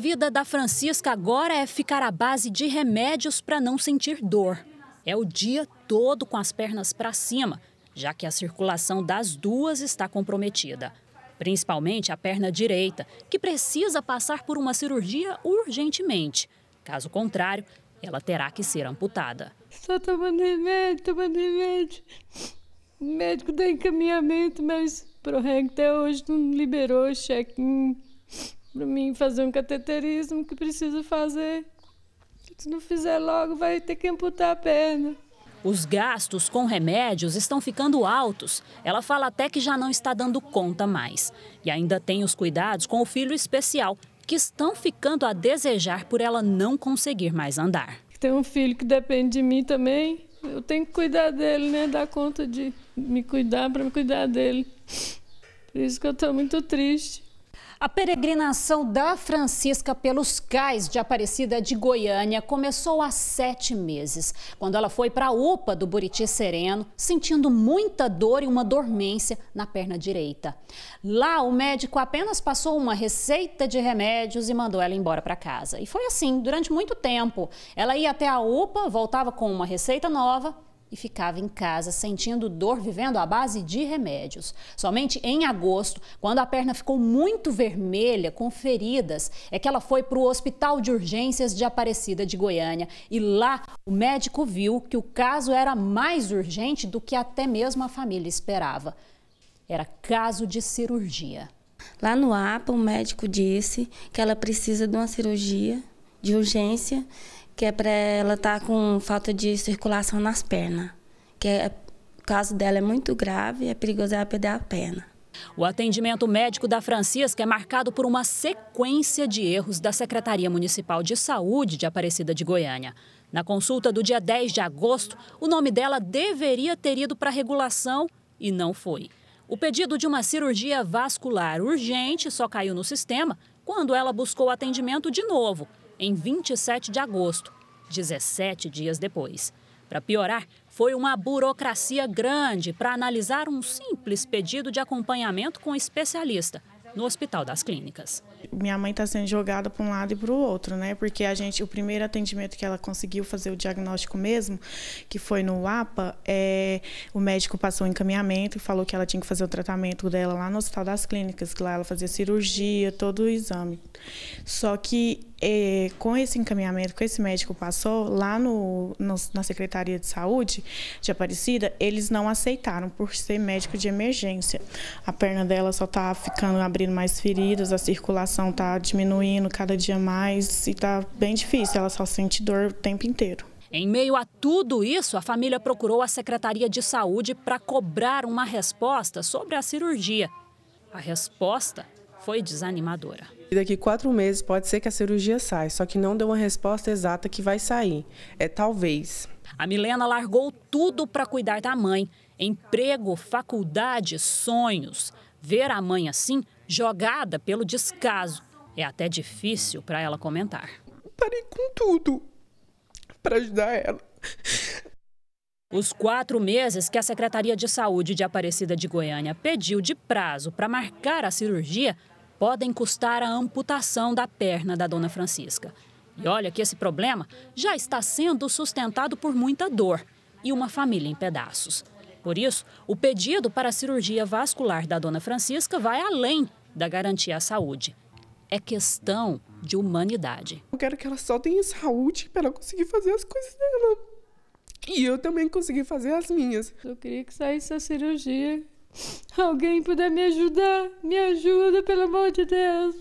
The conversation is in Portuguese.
vida da Francisca agora é ficar à base de remédios para não sentir dor. É o dia todo com as pernas para cima, já que a circulação das duas está comprometida. Principalmente a perna direita, que precisa passar por uma cirurgia urgentemente. Caso contrário, ela terá que ser amputada. Estou tomando remédio, tomando remédio. O médico dá tá encaminhamento, mas pro até hoje não liberou o check-in para mim fazer um cateterismo que preciso fazer. Se não fizer logo, vai ter que amputar a perna. Os gastos com remédios estão ficando altos. Ela fala até que já não está dando conta mais. E ainda tem os cuidados com o filho especial, que estão ficando a desejar por ela não conseguir mais andar. Tem um filho que depende de mim também. Eu tenho que cuidar dele, né? Dar conta de me cuidar para me cuidar dele. Por isso que eu estou muito triste. A peregrinação da Francisca pelos cais de Aparecida de Goiânia começou há sete meses, quando ela foi para a UPA do Buriti Sereno, sentindo muita dor e uma dormência na perna direita. Lá, o médico apenas passou uma receita de remédios e mandou ela embora para casa. E foi assim durante muito tempo. Ela ia até a UPA, voltava com uma receita nova e ficava em casa sentindo dor, vivendo à base de remédios. Somente em agosto, quando a perna ficou muito vermelha, com feridas, é que ela foi para o Hospital de Urgências de Aparecida de Goiânia e lá o médico viu que o caso era mais urgente do que até mesmo a família esperava. Era caso de cirurgia. Lá no APA, o médico disse que ela precisa de uma cirurgia de urgência que é para ela estar tá com falta de circulação nas pernas, que é, o caso dela é muito grave, é perigoso ela perder a perna. O atendimento médico da Francisca é marcado por uma sequência de erros da Secretaria Municipal de Saúde de Aparecida de Goiânia. Na consulta do dia 10 de agosto, o nome dela deveria ter ido para a regulação e não foi. O pedido de uma cirurgia vascular urgente só caiu no sistema quando ela buscou atendimento de novo, em 27 de agosto, 17 dias depois. Para piorar, foi uma burocracia grande para analisar um simples pedido de acompanhamento com especialista no Hospital das Clínicas. Minha mãe está sendo jogada para um lado e para o outro, né? Porque a gente, o primeiro atendimento que ela conseguiu fazer o diagnóstico mesmo, que foi no APA, é, o médico passou um encaminhamento e falou que ela tinha que fazer o tratamento dela lá no Hospital das Clínicas, que lá ela fazia cirurgia, todo o exame. Só que é, com esse encaminhamento que esse médico passou lá no, no, na Secretaria de Saúde de Aparecida, eles não aceitaram por ser médico de emergência. A perna dela só está ficando abrindo mais feridas, a circulação está diminuindo cada dia mais e está bem difícil. Ela só sente dor o tempo inteiro. Em meio a tudo isso, a família procurou a Secretaria de Saúde para cobrar uma resposta sobre a cirurgia. A resposta foi desanimadora. E daqui quatro meses pode ser que a cirurgia saia, só que não deu uma resposta exata que vai sair. É talvez. A Milena largou tudo para cuidar da mãe: emprego, faculdade, sonhos. Ver a mãe assim, jogada pelo descaso, é até difícil para ela comentar. Parei com tudo para ajudar ela. Os quatro meses que a Secretaria de Saúde de Aparecida de Goiânia pediu de prazo para marcar a cirurgia podem custar a amputação da perna da dona Francisca. E olha que esse problema já está sendo sustentado por muita dor e uma família em pedaços. Por isso, o pedido para a cirurgia vascular da dona Francisca vai além da garantia à saúde. É questão de humanidade. Eu quero que ela só tenha saúde para ela conseguir fazer as coisas dela. E eu também conseguir fazer as minhas. Eu queria que saísse a cirurgia Alguém puder me ajudar? Me ajuda, pelo amor de Deus!